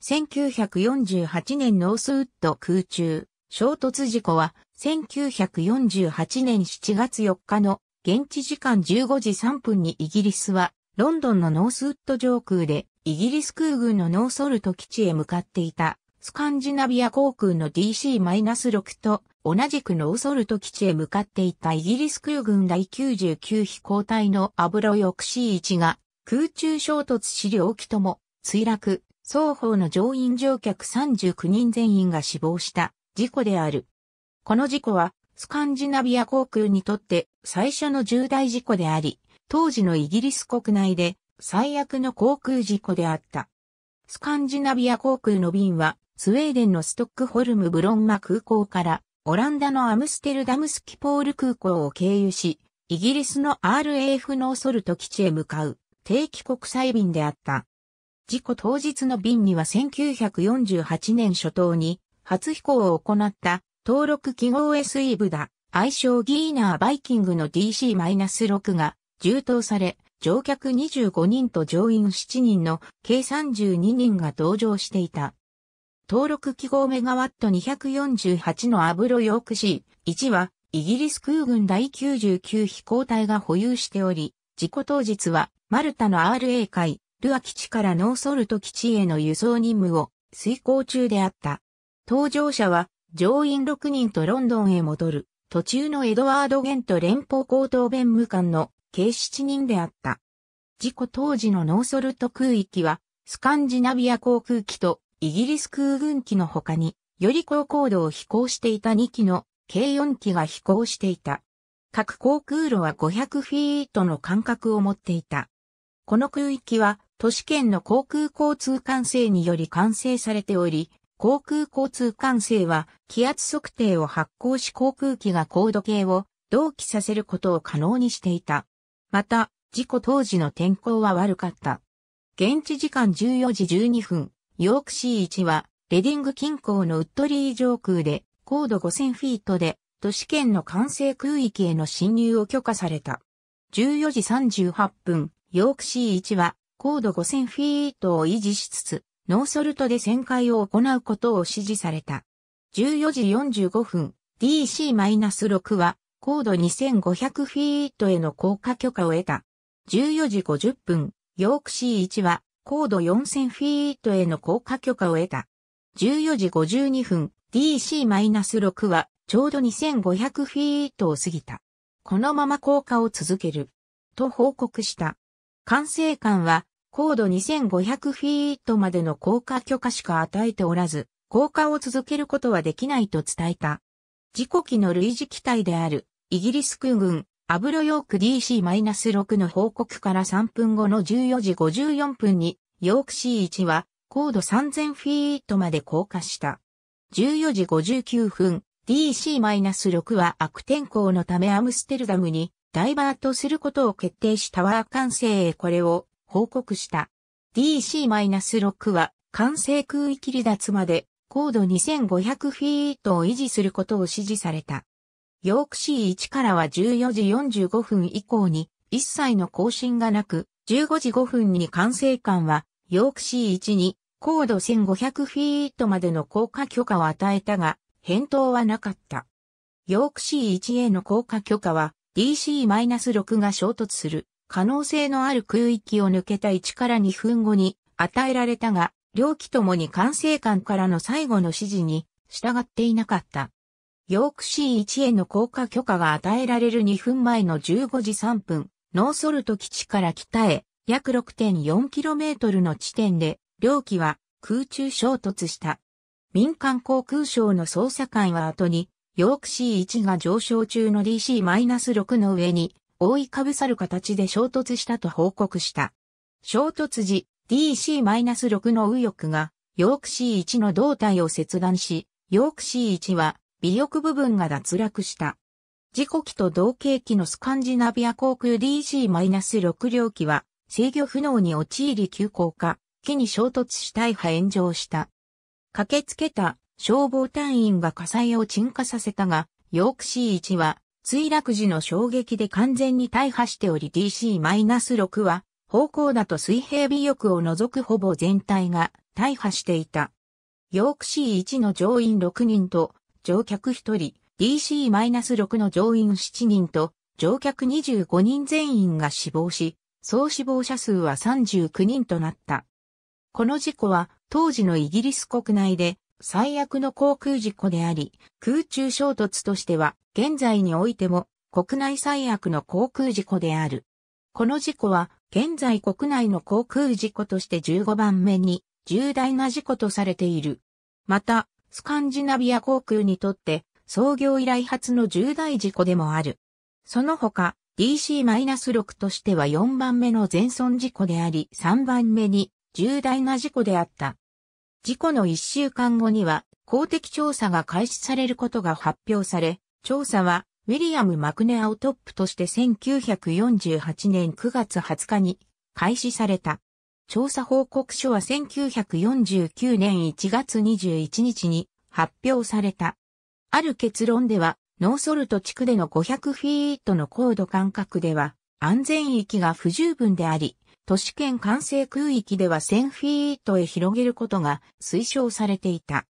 1948年ノースウッド空中衝突事故は1948年7月4日の現地時間15時3分にイギリスはロンドンのノースウッド上空でイギリス空軍のノーソルト基地へ向かっていたスカンジナビア航空の DC-6 と同じくノーソルト基地へ向かっていたイギリス空軍第99飛行隊のアブロヨクシー1が空中衝突資料機とも墜落、双方の乗員乗客39人全員が死亡した事故である。この事故はスカンジナビア航空にとって最初の重大事故であり、当時のイギリス国内で最悪の航空事故であった。スカンジナビア航空の便はスウェーデンのストックホルムブロンマ空港からオランダのアムステルダムスキポール空港を経由し、イギリスの RAF ノーソルト基地へ向かう定期国際便であった。事故当日の便には1948年初頭に初飛行を行った登録記号 SE ブダ、愛称ギーナーバイキングの DC-6 が充当され、乗客25人と乗員7人の計32人が同乗していた。登録記号メガワット248のアブロヨークシー1はイギリス空軍第99飛行隊が保有しており、事故当日はマルタの RA 会ルア基地からノーソルト基地への輸送任務を遂行中であった。搭乗者は乗員6人とロンドンへ戻る途中のエドワード・ゲント連邦高等弁務官の計7人であった。事故当時のノーソルト空域はスカンジナビア航空機とイギリス空軍機の他により高高度を飛行していた2機の計4機が飛行していた。各航空路は500フィートの間隔を持っていた。この空域は都市圏の航空交通管制により完成されており、航空交通管制は気圧測定を発行し航空機が高度計を同期させることを可能にしていた。また、事故当時の天候は悪かった。現地時間14時12分、ヨークシー1は、レディング近郊のウッドリー上空で、高度5000フィートで、都市圏の管制空域への侵入を許可された。14時38分、ヨークシー1は、高度5000フィートを維持しつつ、ノーソルトで旋回を行うことを指示された。14時45分、DC-6 は高度2500フィートへの降下許可を得た。14時50分、ヨークシー1は高度4000フィートへの降下許可を得た。14時52分、DC-6 はちょうど2500フィートを過ぎた。このまま降下を続ける。と報告した。管制官は高度2500フィートまでの降下許可しか与えておらず、降下を続けることはできないと伝えた。事故機の類似機体である、イギリス空軍、アブロヨーク DC-6 の報告から3分後の14時54分に、ヨーク C1 は高度3000フィートまで降下した。14時59分、DC-6 は悪天候のためアムステルダムにダイバートすることを決定したワーカン製へこれを報告した。DC-6 は完成空域離脱まで高度2500フィートを維持することを指示された。ヨーク c ー1からは14時45分以降に一切の更新がなく、15時5分に管制官はヨーク c ー1に高度1500フィートまでの降下許可を与えたが、返答はなかった。ヨーク c ー1への降下許可は DC-6 が衝突する可能性のある空域を抜けた1から2分後に与えられたが、両機ともに管制官からの最後の指示に従っていなかった。ヨークシー1への降下許可が与えられる2分前の15時3分、ノーソルト基地から北へ約 6.4km の地点で、両機は空中衝突した。民間航空省の捜査官は後に、ヨークシー1が上昇中の DC-6 の上に覆いかぶさる形で衝突したと報告した。衝突時、DC-6 の右翼が、ヨークシー1の胴体を切断し、ヨークシー1は、尾翼部分が脱落した。事故機と同型機のスカンジナビア航空 DC-6 両機は、制御不能に陥り急降下、機に衝突し大破炎上した。駆けつけた消防隊員が火災を鎮火させたが、ヨークシー1は墜落時の衝撃で完全に大破しており DC-6 は方向だと水平尾翼を除くほぼ全体が大破していた。ヨークシー1の乗員6人と乗客1人、DC-6 の乗員7人と乗客25人全員が死亡し、総死亡者数は39人となった。この事故は当時のイギリス国内で最悪の航空事故であり、空中衝突としては、現在においても国内最悪の航空事故である。この事故は、現在国内の航空事故として15番目に重大な事故とされている。また、スカンジナビア航空にとって創業以来初の重大事故でもある。その他、DC-6 としては4番目の全損事故であり3番目に重大な事故であった。事故の一週間後には公的調査が開始されることが発表され、調査はウィリアム・マクネアをトップとして1948年9月20日に開始された。調査報告書は1949年1月21日に発表された。ある結論では、ノーソルト地区での500フィートの高度間隔では安全域が不十分であり、都市圏完成空域では1000フィートへ広げることが推奨されていた。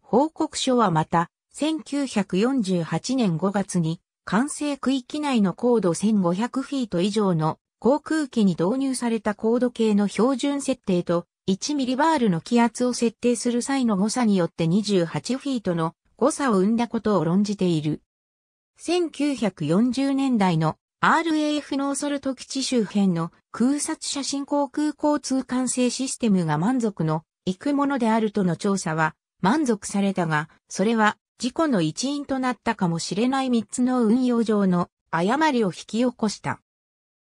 報告書はまた、1948年5月に、完成区域内の高度1500フィート以上の航空機に導入された高度計の標準設定と1ミリバールの気圧を設定する際の誤差によって28フィートの誤差を生んだことを論じている。1940年代の RAF ノーソルト基地周辺の空撮写真航空交通管制システムが満足のいくものであるとの調査は満足されたが、それは事故の一因となったかもしれない3つの運用上の誤りを引き起こした。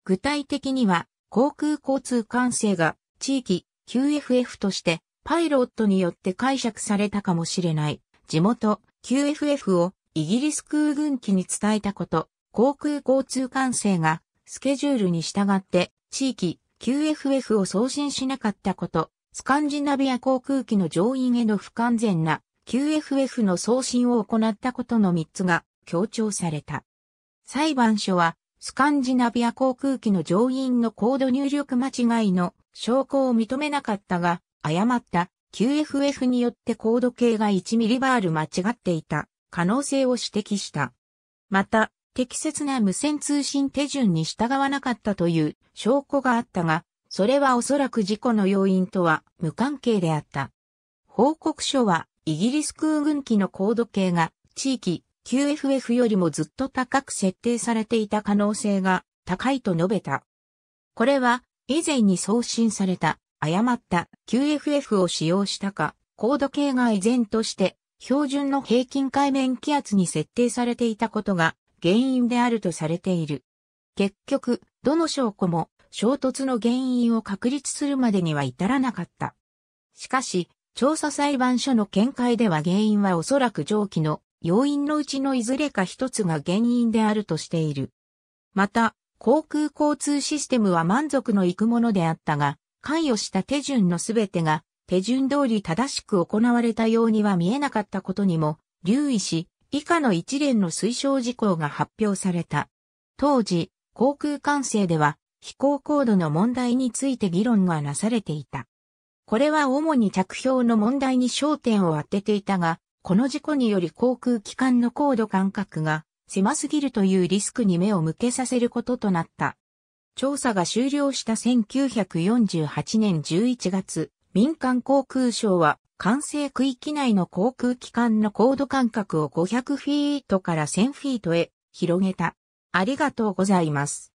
具体的には航空交通管制が地域 QFF としてパイロットによって解釈されたかもしれない地元 QFF をイギリス空軍機に伝えたこと、航空交通管制がスケジュールに従って地域 QFF を送信しなかったこと、スカンジナビア航空機の乗員への不完全な QFF の送信を行ったことの3つが強調された。裁判所はスカンジナビア航空機の乗員のコード入力間違いの証拠を認めなかったが、誤った QFF によってコード系が1ミリバール間違っていた可能性を指摘した。また、適切な無線通信手順に従わなかったという証拠があったが、それはおそらく事故の要因とは無関係であった。報告書は、イギリス空軍機の高度計が地域 QFF よりもずっと高く設定されていた可能性が高いと述べた。これは以前に送信された誤った QFF を使用したか、高度計が依然として標準の平均海面気圧に設定されていたことが原因であるとされている。結局、どの証拠も衝突の原因を確立するまでには至らなかった。しかし、調査裁判所の見解では原因はおそらく上記の要因のうちのいずれか一つが原因であるとしている。また、航空交通システムは満足のいくものであったが、関与した手順のすべてが手順通り正しく行われたようには見えなかったことにも留意し、以下の一連の推奨事項が発表された。当時、航空管制では飛行高度の問題について議論がなされていた。これは主に着氷の問題に焦点を当てていたが、この事故により航空機関の高度間隔が狭すぎるというリスクに目を向けさせることとなった。調査が終了した1948年11月、民間航空省は管制区域内の航空機関の高度間隔を500フィートから1000フィートへ広げた。ありがとうございます。